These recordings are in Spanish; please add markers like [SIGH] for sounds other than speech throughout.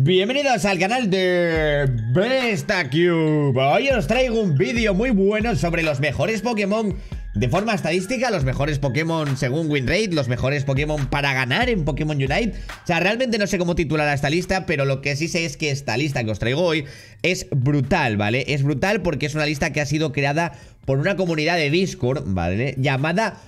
Bienvenidos al canal de BestaCube Hoy os traigo un vídeo muy bueno sobre los mejores Pokémon de forma estadística, los mejores Pokémon según WinRate, los mejores Pokémon para ganar en Pokémon Unite. O sea, realmente no sé cómo titular a esta lista, pero lo que sí sé es que esta lista que os traigo hoy es brutal, ¿vale? Es brutal porque es una lista que ha sido creada por una comunidad de Discord, ¿vale? Llamada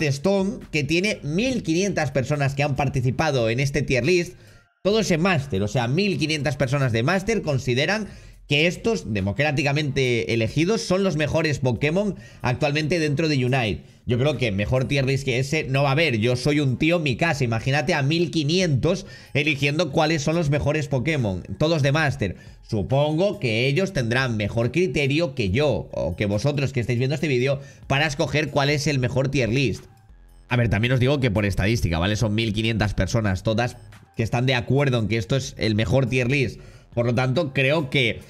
Stone, que tiene 1500 personas que han participado en este tier list todo ese máster, o sea, 1.500 personas de máster consideran que estos democráticamente elegidos son los mejores Pokémon actualmente dentro de Unite. Yo creo que mejor tier list que ese no va a haber. Yo soy un tío mi casa. Imagínate a 1500 eligiendo cuáles son los mejores Pokémon. Todos de Master. Supongo que ellos tendrán mejor criterio que yo o que vosotros que estáis viendo este vídeo para escoger cuál es el mejor tier list. A ver, también os digo que por estadística, ¿vale? Son 1500 personas todas que están de acuerdo en que esto es el mejor tier list. Por lo tanto, creo que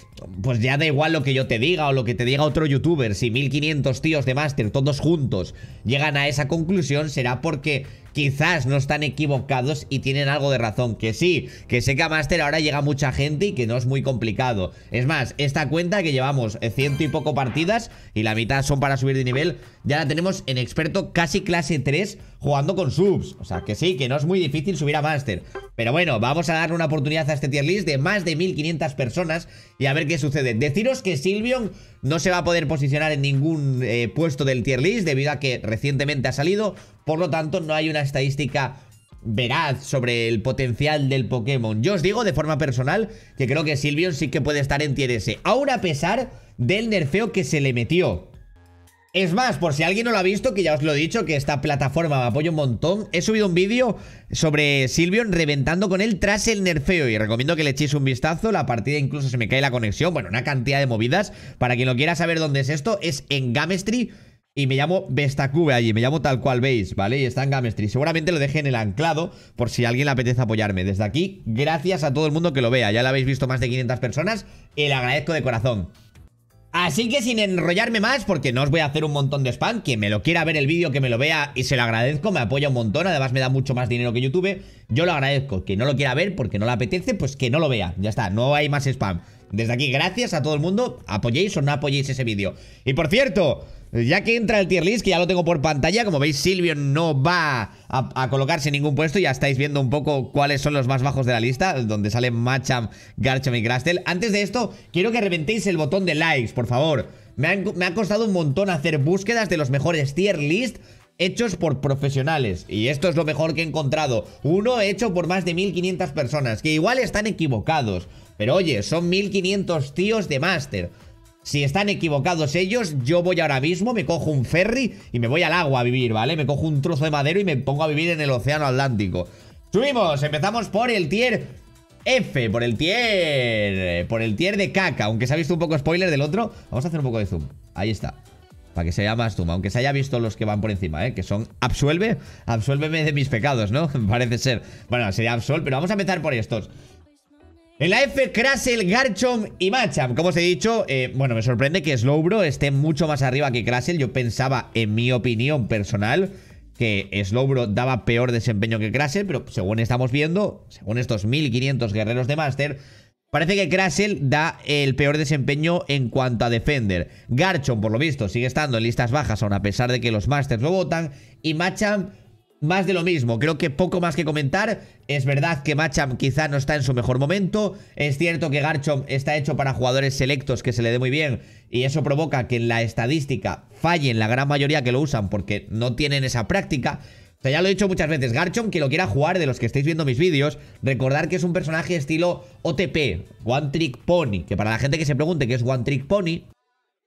pues ya da igual lo que yo te diga o lo que te diga otro youtuber. Si 1500 tíos de Master todos juntos llegan a esa conclusión, será porque quizás no están equivocados y tienen algo de razón. Que sí, que sé a Master ahora llega mucha gente y que no es muy complicado. Es más, esta cuenta que llevamos eh, ciento y poco partidas y la mitad son para subir de nivel, ya la tenemos en experto casi clase 3 jugando con subs. O sea, que sí, que no es muy difícil subir a Master. Pero bueno, vamos a darle una oportunidad a este tier list de más de 1500 personas y a ver qué sucede. Deciros que Silvion no se va a poder posicionar en ningún eh, puesto del tier list debido a que recientemente ha salido por lo tanto, no hay una estadística veraz sobre el potencial del Pokémon. Yo os digo de forma personal que creo que Silvion sí que puede estar en tier S, aún a pesar del nerfeo que se le metió. Es más, por si alguien no lo ha visto, que ya os lo he dicho, que esta plataforma me apoya un montón, he subido un vídeo sobre Silvion reventando con él tras el nerfeo y recomiendo que le echéis un vistazo, la partida incluso se me cae la conexión, bueno, una cantidad de movidas, para quien lo quiera saber dónde es esto, es en Gamestry y me llamo Bestacube allí, me llamo tal cual veis, ¿vale? Y está en Gamestry. Seguramente lo deje en el anclado por si alguien le apetece apoyarme. Desde aquí, gracias a todo el mundo que lo vea. Ya lo habéis visto más de 500 personas y le agradezco de corazón. Así que sin enrollarme más, porque no os voy a hacer un montón de spam, quien me lo quiera ver el vídeo, que me lo vea y se lo agradezco, me apoya un montón, además me da mucho más dinero que YouTube, yo lo agradezco, que no lo quiera ver porque no le apetece, pues que no lo vea, ya está, no hay más spam. Desde aquí, gracias a todo el mundo. Apoyéis o no apoyéis ese vídeo. Y por cierto, ya que entra el tier list, que ya lo tengo por pantalla, como veis, Silvio no va a, colocarse en ningún puesto. Ya estáis viendo un poco cuáles son los más bajos de la lista, donde salen Macham, Garcham y Grastel. Antes de esto, quiero que reventéis el botón de likes, por favor. Me, me ha costado un montón hacer búsquedas de los mejores tier list hechos por profesionales. Y esto es lo mejor que he encontrado. Uno hecho por más de 1500 personas, que igual están equivocados. Pero oye, son 1500 tíos de máster. Si están equivocados ellos, yo voy ahora mismo, me cojo un ferry y me voy al agua a vivir, ¿vale? Me cojo un trozo de madero y me pongo a vivir en el océano Atlántico. Subimos, empezamos por el tier F, por el tier... Por el tier de caca, aunque se ha visto un poco spoiler del otro. Vamos a hacer un poco de zoom. Ahí está. Para que se vea más zoom, aunque se haya visto los que van por encima, ¿eh? Que son absuelve, absuélveme de mis pecados, ¿no? [LAUGHS] Parece ser. Bueno, sería absol, pero vamos a empezar por estos. En la F, Krassel, Garchomp y Machamp. Como os he dicho, eh, bueno, me sorprende que Slowbro esté mucho más arriba que Krassel. Yo pensaba, en mi opinión personal, que Slowbro daba peor desempeño que Krassel, pero según estamos viendo, según estos 1500 guerreros de Master, parece que Krassel da el peor desempeño en cuanto a Defender. Garchomp, por lo visto, sigue estando en listas bajas, aun a pesar de que los Masters lo votan, y Machamp más de lo mismo. Creo que poco más que comentar. Es verdad que Macham quizá no está en su mejor momento. Es cierto que Garchomp está hecho para jugadores selectos que se le dé muy bien. Y eso provoca que en la estadística fallen la gran mayoría que lo usan porque no tienen esa práctica. O sea, ya lo he dicho muchas veces, Garchomp, que lo quiera jugar, de los que estáis viendo mis vídeos, recordar que es un personaje estilo OTP, One Trick Pony, que para la gente que se pregunte qué es One Trick Pony,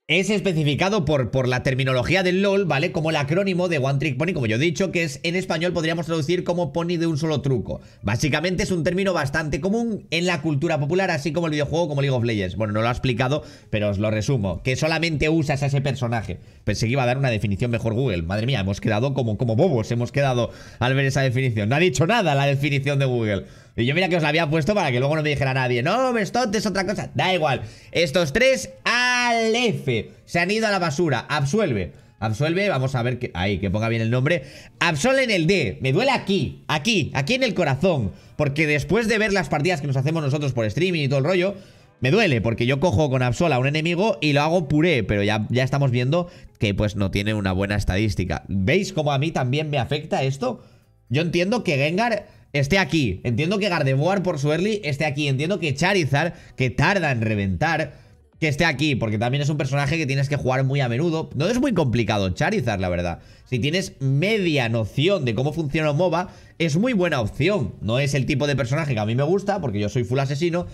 es especificado por, por la terminología del LOL, ¿vale? Como el acrónimo de One Trick Pony, como yo he dicho, que es en español podríamos traducir como pony de un solo truco. Básicamente es un término bastante común en la cultura popular, así como el videojuego como League of Legends. Bueno, no lo ha explicado, pero os lo resumo. Que solamente usas a ese personaje. Pensé que iba a dar una definición mejor Google. Madre mía, hemos quedado como, como bobos, hemos quedado al ver esa definición. No ha dicho nada la definición de Google. Y yo mira que os la había puesto para que luego no me dijera nadie, no, esto es otra cosa. Da igual. Estos tres... ¡ah! al F. Se han ido a la basura. Absuelve. Absuelve, vamos a ver que... Ahí, que ponga bien el nombre Absol en el D, me duele aquí Aquí, aquí en el corazón Porque después de ver las partidas que nos hacemos nosotros por streaming y todo el rollo me duele, porque yo cojo con Absol a un enemigo y lo hago puré, pero ya, ya estamos viendo que pues no tiene una buena estadística. ¿Veis cómo a mí también me afecta esto? Yo entiendo que Gengar esté aquí, entiendo que Gardevoir por su early esté aquí, entiendo que Charizard, que tarda en reventar, que esté aquí, porque también es un personaje que tienes que jugar muy a menudo. No es muy complicado Charizard, la verdad. Si tienes media noción de cómo funciona un MOBA, es muy buena opción. No es el tipo de personaje que a mí me gusta, porque yo soy full asesino.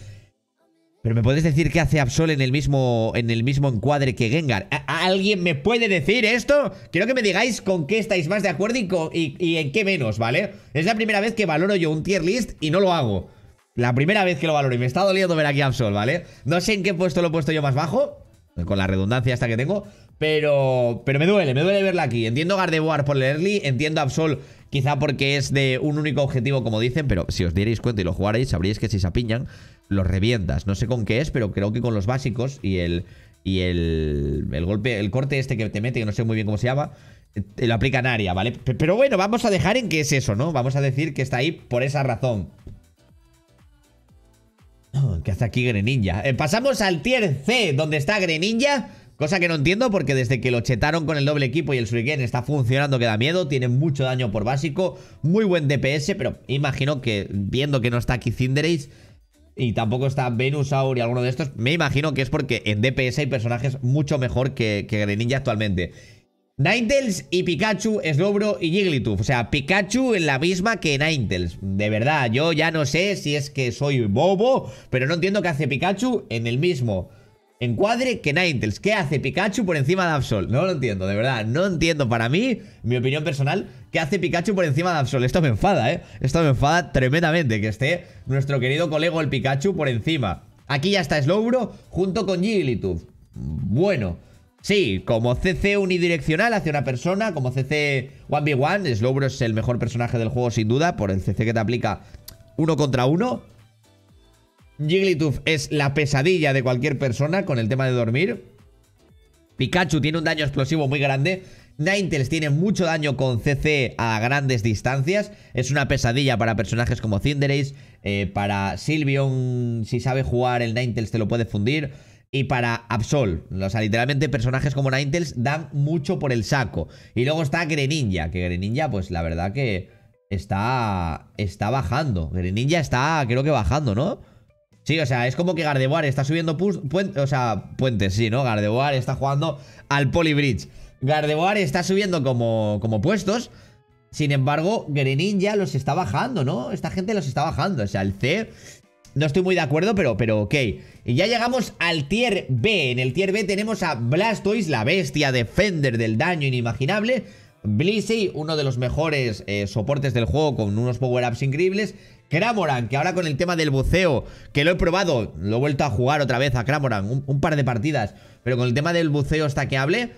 Pero me puedes decir qué hace Absol en el mismo, en el mismo encuadre que Gengar. ¿Alguien me puede decir esto? Quiero que me digáis con qué estáis más de acuerdo y en qué menos, ¿vale? Es la primera vez que valoro yo un tier list y no lo hago. La primera vez que lo valoro y me está doliendo ver aquí Absol, ¿vale? No sé en qué puesto lo he puesto yo más bajo, con la redundancia esta que tengo, pero, pero me duele, me duele verla aquí. Entiendo Gardevoir por el early, entiendo Absol quizá porque es de un único objetivo, como dicen, pero si os dierais cuenta y lo jugarais, sabríais que si se apiñan, los revientas. No sé con qué es, pero creo que con los básicos y el, y el, golpe, el corte este que te mete, que no sé muy bien cómo se llama, eh, lo en área, ¿vale? Pero bueno, vamos a dejar en qué es eso, ¿no? Vamos a decir que está ahí por esa razón. ¿Qué hace aquí Greninja? Eh, pasamos al tier C, donde está Greninja. Cosa que no entiendo porque desde que lo chetaron con el doble equipo y el Shuriken está funcionando que da miedo. Tiene mucho daño por básico, muy buen DPS, pero imagino que viendo que no está aquí Cinderace y tampoco está Venusaur y alguno de estos, me imagino que es porque en DPS hay personajes mucho mejor que, que Greninja actualmente. Ninetales y Pikachu, Slowbro y Jigglytuff. O sea, Pikachu en la misma que Ninetales. De verdad, yo ya no sé si es que soy bobo, pero no entiendo qué hace Pikachu en el mismo encuadre que Ninetales. ¿Qué hace Pikachu por encima de Absol? No lo entiendo, de verdad. No entiendo para mí, mi opinión personal, qué hace Pikachu por encima de Absol. Esto me enfada, ¿eh? Esto me enfada tremendamente que esté nuestro querido colego el Pikachu por encima. Aquí ya está Slowbro junto con Jigglytuff. Bueno. Sí, como CC unidireccional hacia una persona, como CC 1v1, Slowbro es el mejor personaje del juego sin duda, por el CC que te aplica uno contra uno. Jigglytuff es la pesadilla de cualquier persona con el tema de dormir. Pikachu tiene un daño explosivo muy grande. Ninetales tiene mucho daño con CC a grandes distancias. Es una pesadilla para personajes como Cinderace. Eh, para Silvion, si sabe jugar, el Ninetales te lo puede fundir y para Absol. O sea, literalmente personajes como Ninetales dan mucho por el saco. Y luego está Greninja, que Greninja, pues la verdad que está, está bajando. Greninja está, creo que bajando, ¿no? Sí, o sea, es como que Gardevoir está subiendo puentes, o sea, puentes, sí, ¿no? Gardevoir está jugando al Polybridge. Gardevoir está subiendo como, como puestos. Sin embargo, Greninja los está bajando, ¿no? Esta gente los está bajando. O sea, el C no estoy muy de acuerdo, pero, pero ok. Y ya llegamos al tier B. En el tier B tenemos a Blastoise, la bestia defender del daño inimaginable. Blissey, uno de los mejores eh, soportes del juego con unos power-ups increíbles. Cramoran, que ahora con el tema del buceo, que lo he probado, lo he vuelto a jugar otra vez a Cramoran, un, un par de partidas, pero con el tema del buceo está que hable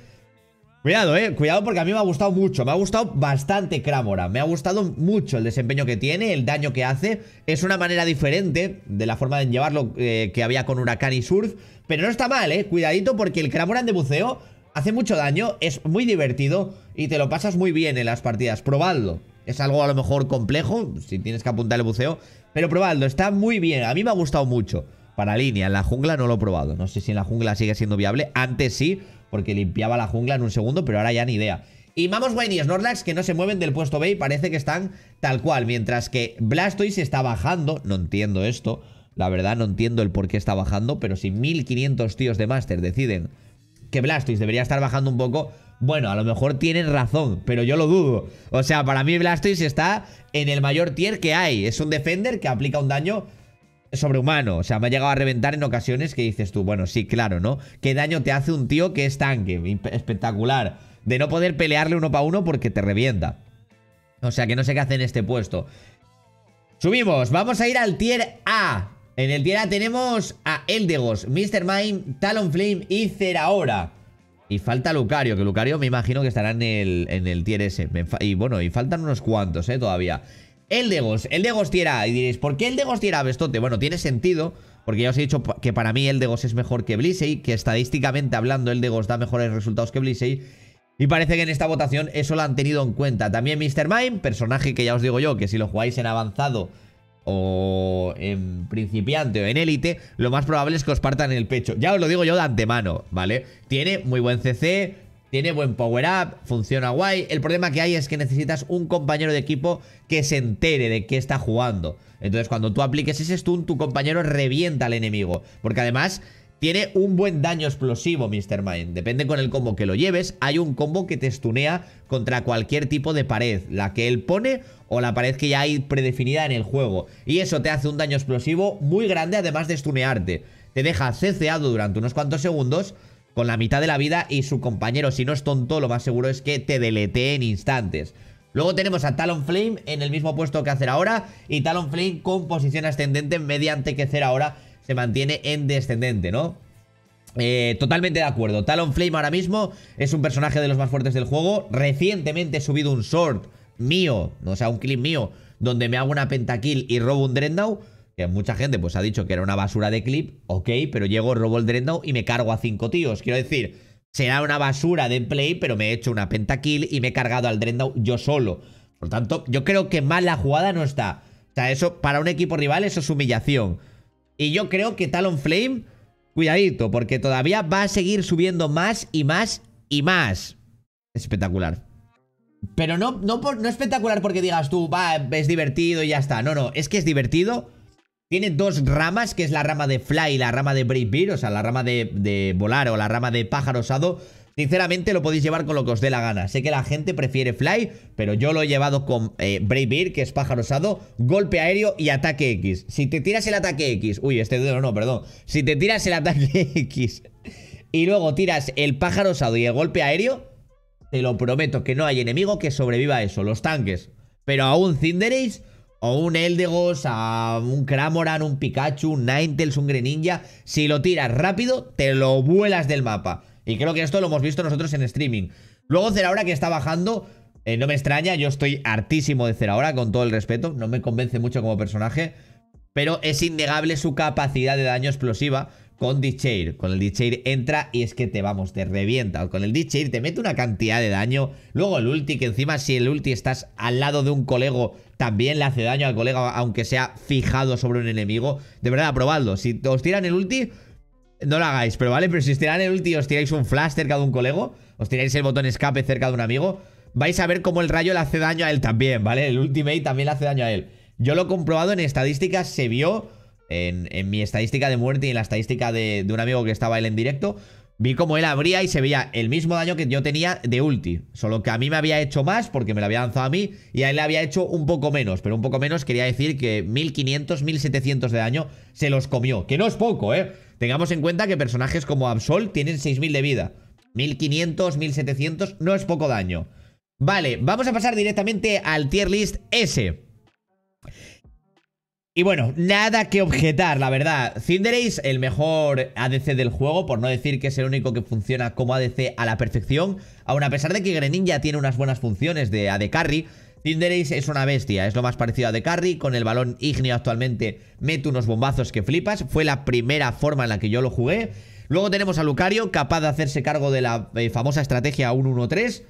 Cuidado, eh, cuidado porque a mí me ha gustado mucho, me ha gustado bastante Cramora me ha gustado mucho el desempeño que tiene, el daño que hace, es una manera diferente de la forma de llevarlo eh, que había con Huracán y Surf, pero no está mal, eh, cuidadito porque el Kramoran de buceo hace mucho daño, es muy divertido y te lo pasas muy bien en las partidas, probadlo. Es algo a lo mejor complejo, si tienes que apuntar el buceo, pero probadlo, está muy bien, a mí me ha gustado mucho. Para línea, en la jungla no lo he probado, no sé si en la jungla sigue siendo viable, antes sí, porque limpiaba la jungla en un segundo, pero ahora ya ni idea. Y vamos, Wayne y Snorlax que no se mueven del puesto B y parece que están tal cual, mientras que Blastoise está bajando, no entiendo esto, la verdad no entiendo el por qué está bajando, pero si 1500 tíos de Master deciden que Blastoise debería estar bajando un poco, bueno, a lo mejor tienen razón, pero yo lo dudo. O sea, para mí Blastoise está en el mayor tier que hay, es un defender que aplica un daño sobrehumano. O sea, me ha llegado a reventar en ocasiones que dices tú, bueno, sí, claro, ¿no? ¿Qué daño te hace un tío que es tanque? Espectacular. De no poder pelearle uno para uno porque te revienta. O sea, que no sé qué hace en este puesto. Subimos, vamos a ir al tier A. En el tier A tenemos a Eldegos, Mr. Mime, Talonflame y Zeraora. Y falta Lucario, que Lucario me imagino que estará en el, en el tier S. Y bueno, y faltan unos cuantos, ¿eh? Todavía. El Degos, el Degos tira. Y diréis, ¿por qué el Degos a Bestote? Bueno, tiene sentido, porque ya os he dicho que para mí el Degos es mejor que Blissey, que estadísticamente hablando el Degos da mejores resultados que Blissey. Y parece que en esta votación eso lo han tenido en cuenta. También Mr. Mime, personaje que ya os digo yo, que si lo jugáis en avanzado o en principiante o en élite, lo más probable es que os partan el pecho. Ya os lo digo yo de antemano, ¿vale? Tiene muy buen CC, tiene buen power-up, funciona guay. El problema que hay es que necesitas un compañero de equipo que se entere de qué está jugando. Entonces, cuando tú apliques ese stun, tu compañero revienta al enemigo. Porque además, tiene un buen daño explosivo, Mr. Mind. Depende con el combo que lo lleves. Hay un combo que te stunea contra cualquier tipo de pared. La que él pone o la pared que ya hay predefinida en el juego. Y eso te hace un daño explosivo muy grande, además de stunearte. Te deja ceceado durante unos cuantos segundos con la mitad de la vida y su compañero, si no es tonto, lo más seguro es que te deletee en instantes. Luego tenemos a Talonflame en el mismo puesto que hacer ahora y Talonflame con posición ascendente mediante que hacer ahora se mantiene en descendente, ¿no? Eh, totalmente de acuerdo. Talonflame ahora mismo es un personaje de los más fuertes del juego. Recientemente he subido un sword mío, o sea, un clip mío, donde me hago una pentakill y robo un Dreadnought que mucha gente pues ha dicho que era una basura de clip, ok, pero llego, robo el Dreadnought y me cargo a cinco tíos. Quiero decir, será una basura de play, pero me he hecho una pentakill y me he cargado al Dreadnought yo solo. Por tanto, yo creo que mal la jugada no está. O sea, eso para un equipo rival eso es humillación. Y yo creo que Talonflame Flame, cuidadito, porque todavía va a seguir subiendo más y más y más. Espectacular. Pero no, no, no espectacular porque digas tú, va, es divertido y ya está. No, no, es que es divertido tiene dos ramas, que es la rama de Fly y la rama de Brave Beer, o sea, la rama de, volar o la rama de pájaro osado. Sinceramente lo podéis llevar con lo que os dé la gana. Sé que la gente prefiere Fly, pero yo lo he llevado con eh, Brave Bear, que es pájaro osado, golpe aéreo y ataque X. Si te tiras el ataque X, uy, este dedo no, perdón. Si te tiras el ataque [LAUGHS] X y luego tiras el pájaro osado y el golpe aéreo, te lo prometo que no hay enemigo que sobreviva a eso, los tanques. Pero aún Cinderace o un Eldegoss, a un Cramoran, un Pikachu, un Ninetales, un Greninja. Si lo tiras rápido, te lo vuelas del mapa. Y creo que esto lo hemos visto nosotros en streaming. Luego Zeraora que está bajando, eh, no me extraña, yo estoy hartísimo de ahora con todo el respeto. No me convence mucho como personaje, pero es innegable su capacidad de daño explosiva con Dichair. Con el Dichair entra y es que te, vamos, te revienta. Con el Dichair te mete una cantidad de daño. Luego el ulti, que encima si el ulti estás al lado de un colego, también le hace daño al colega, aunque sea fijado sobre un enemigo. De verdad, probadlo. Si os tiran el ulti, no lo hagáis, pero vale, pero si os tiran el ulti, os tiráis un flash cerca de un colego, os tiráis el botón escape cerca de un amigo, vais a ver cómo el rayo le hace daño a él también, ¿vale? El ultimate también le hace daño a él. Yo lo he comprobado en estadísticas, se vio en, mi estadística de muerte y en la estadística de, un amigo que estaba él en directo, vi como él abría y se veía el mismo daño que yo tenía de ulti. Solo que a mí me había hecho más porque me lo había lanzado a mí y a él le había hecho un poco menos. Pero un poco menos quería decir que 1500, 1700 de daño se los comió. Que no es poco, ¿eh? Tengamos en cuenta que personajes como Absol tienen 6000 de vida. 1500, 1700 no es poco daño. Vale, vamos a pasar directamente al tier list S. Y bueno, nada que objetar, la verdad. Cinderace, el mejor ADC del juego, por no decir que es el único que funciona como ADC a la perfección. Aun a pesar de que Greninja tiene unas buenas funciones de adc Carry, Cinderace es una bestia, es lo más parecido a de Carry, con el balón ígneo actualmente mete unos bombazos que flipas, fue la primera forma en la que yo lo jugué. Luego tenemos a Lucario, capaz de hacerse cargo de la eh, famosa estrategia 1-1-3,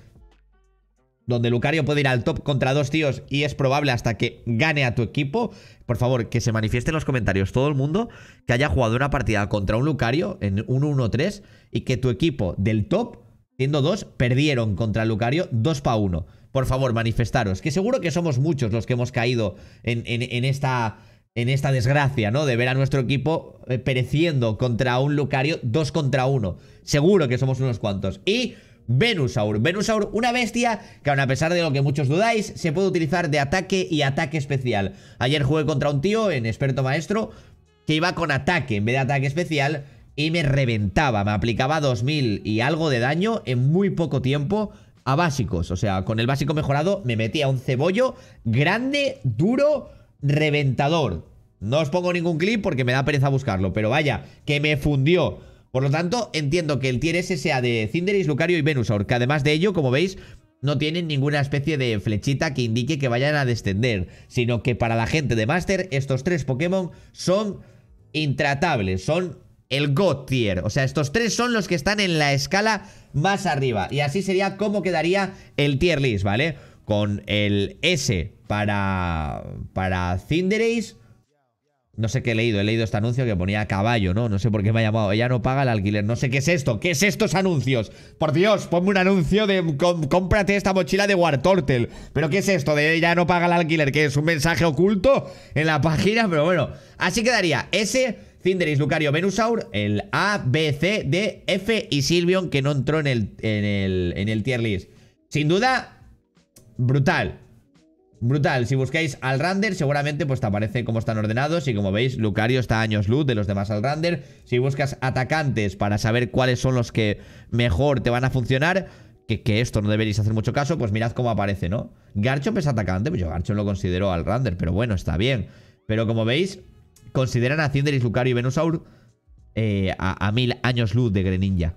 donde Lucario puede ir al top contra dos tíos y es probable hasta que gane a tu equipo, por favor, que se manifieste en los comentarios todo el mundo que haya jugado una partida contra un Lucario en 1 1-3 y que tu equipo del top, siendo dos, perdieron contra Lucario 2 para 1. Por favor, manifestaros, que seguro que somos muchos los que hemos caído en, esta en esta desgracia, ¿no? De ver a nuestro equipo eh, pereciendo contra un Lucario 2 contra 1. Seguro que somos unos cuantos. Y Venusaur. Venusaur, una bestia que aun a pesar de lo que muchos dudáis, se puede utilizar de ataque y ataque especial. Ayer jugué contra un tío en experto maestro que iba con ataque en vez de ataque especial y me reventaba, me aplicaba 2000 y algo de daño en muy poco tiempo a básicos. O sea, con el básico mejorado me metía un cebollo grande, duro, reventador. No os pongo ningún clip porque me da pereza buscarlo, pero vaya, que me fundió por lo tanto, entiendo que el tier e S sea de Cinderace, Lucario y Venusaur, que además de ello, como veis, no tienen ninguna especie de flechita que indique que vayan a descender, sino que para la gente de Master, estos tres Pokémon son intratables, son el God tier. O sea, estos tres son los que están en la escala más arriba. Y así sería como quedaría el tier list, ¿vale? Con el S para, para Cinderace, no sé qué he leído, he leído este anuncio que ponía caballo, ¿no? No sé por qué me ha llamado. Ella no paga el alquiler, no sé qué es esto, ¿qué es estos anuncios? Por Dios, ponme un anuncio de cómprate esta mochila de Wartortel. ¿Pero qué es esto de ella no paga el alquiler? Que es un mensaje oculto en la [LAUGHS] página? Pero bueno, así quedaría ese Cinderis, Lucario, Venusaur, el A, B, C, D, F y Silvion que no entró en el, en el, en el tier list. Sin duda, brutal. Brutal, si buscáis al Rander seguramente pues te aparece como están ordenados y como veis Lucario está a años luz de los demás al Rander. Si buscas atacantes para saber cuáles son los que mejor te van a funcionar, que, que esto no deberéis hacer mucho caso, pues mirad cómo aparece, ¿no? Garchomp es atacante, pues yo Garchomp lo considero al Rander, pero bueno, está bien. Pero como veis, consideran a Cinderis, Lucario y Venusaur eh, a mil años luz de Greninja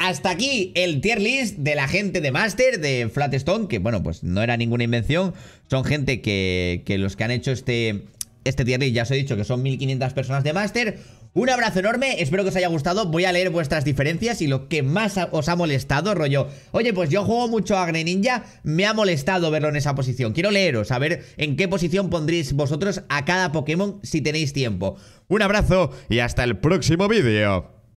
hasta aquí el tier list de la gente de Master, de Flatstone, que bueno, pues no era ninguna invención. Son gente que, los que han hecho este, este tier list, ya os he dicho que son 1500 personas de Master. Un abrazo enorme, espero que os haya gustado. Voy a leer vuestras diferencias y lo que más os ha molestado, rollo. Oye, pues yo juego mucho a Greninja, me ha molestado verlo en esa posición. Quiero leeros, a ver en qué posición pondréis vosotros a cada Pokémon si tenéis tiempo. Un abrazo y hasta el próximo vídeo.